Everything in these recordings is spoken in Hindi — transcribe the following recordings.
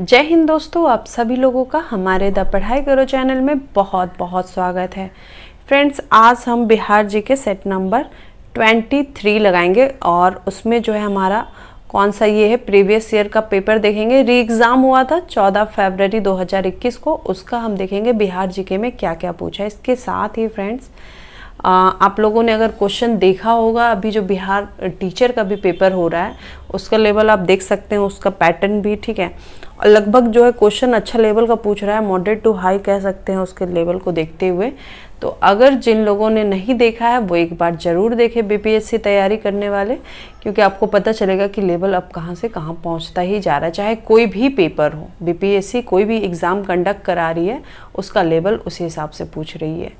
जय हिंद दोस्तों आप सभी लोगों का हमारे द पढ़ाई करो चैनल में बहुत बहुत स्वागत है फ्रेंड्स आज हम बिहार जी के सेट नंबर 23 लगाएंगे और उसमें जो है हमारा कौन सा ये है प्रीवियस ईयर का पेपर देखेंगे री एग्ज़ाम हुआ था 14 फरवरी 2021 को उसका हम देखेंगे बिहार जी में क्या क्या पूछा इसके साथ ही फ्रेंड्स आप लोगों ने अगर क्वेश्चन देखा होगा अभी जो बिहार टीचर का भी पेपर हो रहा है उसका लेवल आप देख सकते हैं उसका पैटर्न भी ठीक है और लगभग जो है क्वेश्चन अच्छा लेवल का पूछ रहा है मॉडरेट टू हाई कह सकते हैं उसके लेवल को देखते हुए तो अगर जिन लोगों ने नहीं देखा है वो एक बार ज़रूर देखें बीपीएससी तैयारी करने वाले क्योंकि आपको पता चलेगा कि लेवल अब कहाँ से कहाँ पहुँचता ही जा रहा है चाहे कोई भी पेपर हो बीपीएससी कोई भी एग्ज़ाम कंडक्ट करा रही है उसका लेवल उसी हिसाब से पूछ रही है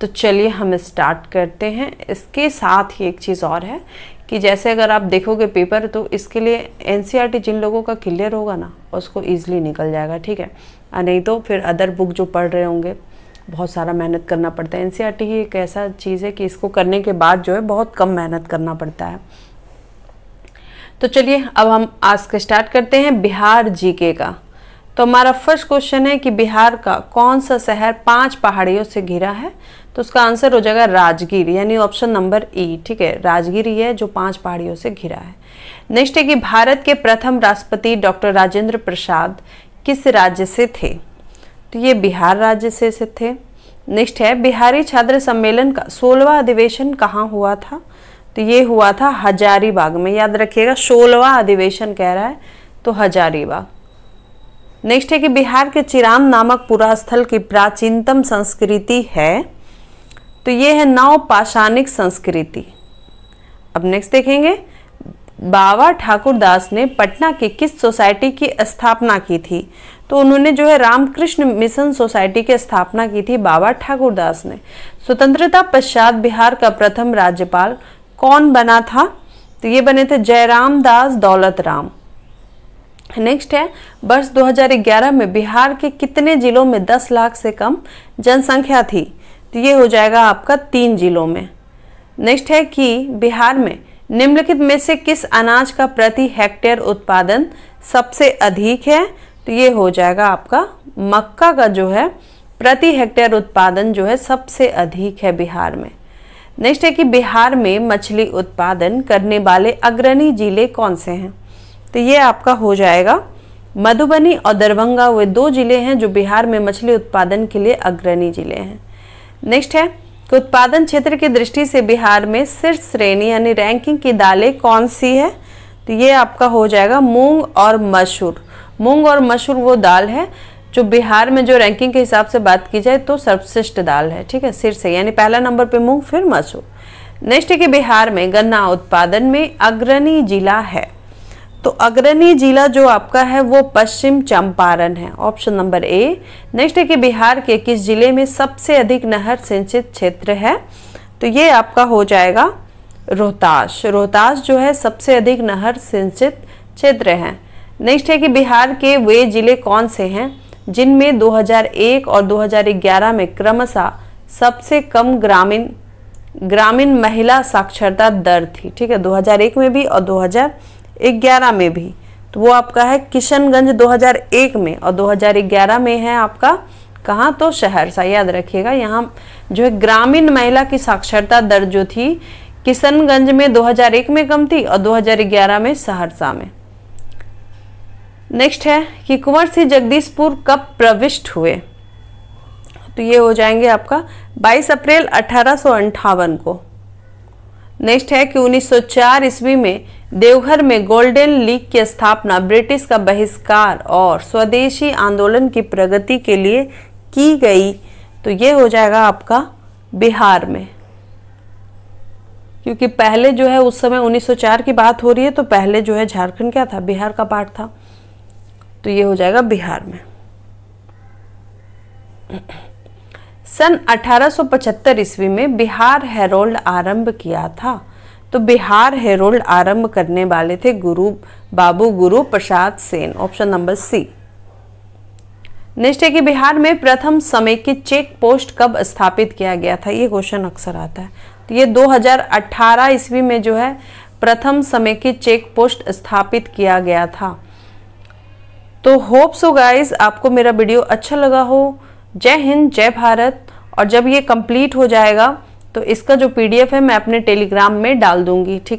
तो चलिए हम स्टार्ट करते हैं इसके साथ ही एक चीज़ और है कि जैसे अगर आप देखोगे पेपर तो इसके लिए एन e जिन लोगों का क्लियर होगा ना उसको ईजिली निकल जाएगा ठीक है नहीं तो फिर अदर बुक जो पढ़ रहे होंगे बहुत सारा मेहनत करना पड़ता है एन e ही एक ऐसा चीज़ है कि इसको करने के बाद जो है बहुत कम मेहनत करना पड़ता है तो चलिए अब हम आज के स्टार्ट करते हैं बिहार जीके का तो हमारा फर्स्ट क्वेश्चन है कि बिहार का कौन सा शहर पांच पहाड़ियों से घिरा है तो उसका आंसर हो जाएगा राजगीर यानी ऑप्शन नंबर ई ठीक है राजगीर ये है जो पांच पहाड़ियों से घिरा है नेक्स्ट है कि भारत के प्रथम राष्ट्रपति डॉक्टर राजेंद्र प्रसाद किस राज्य से थे तो ये बिहार राज्य से से थे नेक्स्ट है बिहारी छात्र सम्मेलन का सोलवा अधिवेशन कहाँ हुआ था तो ये हुआ था हजारीबाग में याद रखिएगा सोलवा अधिवेशन कह रहा है तो हजारीबाग नेक्स्ट है कि बिहार के चिराम नामक पुरास्थल की प्राचीनतम संस्कृति है तो ये है नव पाषाणिक संस्कृति अब नेक्स्ट देखेंगे बाबा ठाकुर दास ने पटना के किस सोसाइटी की स्थापना की थी तो उन्होंने जो है रामकृष्ण मिशन सोसाइटी की स्थापना की थी बाबा ठाकुर दास ने स्वतंत्रता पश्चात बिहार का प्रथम राज्यपाल कौन बना था तो ये बने थे जयराम दास दौलत राम नेक्स्ट है वर्ष 2011 में बिहार के कितने जिलों में 10 लाख से कम जनसंख्या थी तो ये हो जाएगा आपका तीन जिलों में नेक्स्ट है कि बिहार में निम्नलिखित में से किस अनाज का प्रति हेक्टेयर उत्पादन सबसे अधिक है तो ये हो जाएगा आपका मक्का का जो है प्रति हेक्टेयर उत्पादन जो है सबसे अधिक है बिहार में नेक्स्ट है कि बिहार में मछली उत्पादन करने वाले अग्रणी जिले कौन से हैं तो ये आपका हो जाएगा मधुबनी और दरभंगा वे दो जिले हैं जो बिहार में मछली उत्पादन के लिए अग्रणी जिले हैं नेक्स्ट है कि उत्पादन क्षेत्र की दृष्टि से बिहार में शीर्ष श्रेणी यानी रैंकिंग की दालें कौन सी है तो ये आपका हो जाएगा मूंग और मसूर मूंग और मसूर वो दाल है जो बिहार में जो रैंकिंग के हिसाब से बात की जाए तो सर्वश्रेष्ठ दाल है ठीक है शीर्ष है यानी पहला नंबर पे मूंग फिर मसूर नेक्स्ट है कि बिहार में गन्ना उत्पादन में अग्रणी जिला है तो अग्रणी जिला जो आपका है वो पश्चिम चंपारण है ऑप्शन नंबर ए नेक्स्ट है कि बिहार के किस जिले में सबसे अधिक नहर सिंचित क्षेत्र है तो ये आपका हो जाएगा रोहतास रोहतास जो है सबसे अधिक नहर सिंचित क्षेत्र है नेक्स्ट है कि बिहार के वे जिले कौन से हैं जिनमें 2001 और 2011 में क्रमशः सबसे कम ग्रामीण ग्रामीण महिला साक्षरता दर थी ठीक है 2001 में भी और 2011 में भी तो वो आपका है किशनगंज 2001 में और 2011 में है आपका कहाँ तो सहरसा याद रखिएगा यहाँ जो है ग्रामीण महिला की साक्षरता दर जो थी किशनगंज में 2001 में कम थी और 2011 में सहरसा में नेक्स्ट है कि कुंवर सिंह जगदीशपुर कब प्रविष्ट हुए तो ये हो जाएंगे आपका 22 अप्रैल अठारह को नेक्स्ट है कि 1904 ईस्वी में देवघर में गोल्डन लीग की स्थापना ब्रिटिश का बहिष्कार और स्वदेशी आंदोलन की प्रगति के लिए की गई तो ये हो जाएगा आपका बिहार में क्योंकि पहले जो है उस समय 1904 की बात हो रही है तो पहले जो है झारखंड क्या था बिहार का पार्ट था तो ये हो जाएगा बिहार में सन 1875 ईस्वी में बिहार हेरोल्ड आरंभ किया था तो बिहार हेरोल्ड आरंभ करने वाले थे Guru Babu Guru Prasad Sen option number C next है कि बिहार में प्रथम समय की चेक पोस्ट कब स्थापित किया गया था ये क्वेश्चन अक्सर आता है तो ये 2018 ईस्वी में जो है प्रथम समय की चेक पोस्ट स्थापित किया गया था तो होप्स हो गाइज आपको मेरा वीडियो अच्छा लगा हो जय हिंद जय भारत और जब ये कंप्लीट हो जाएगा तो इसका जो पीडीएफ है मैं अपने टेलीग्राम में डाल दूंगी ठीक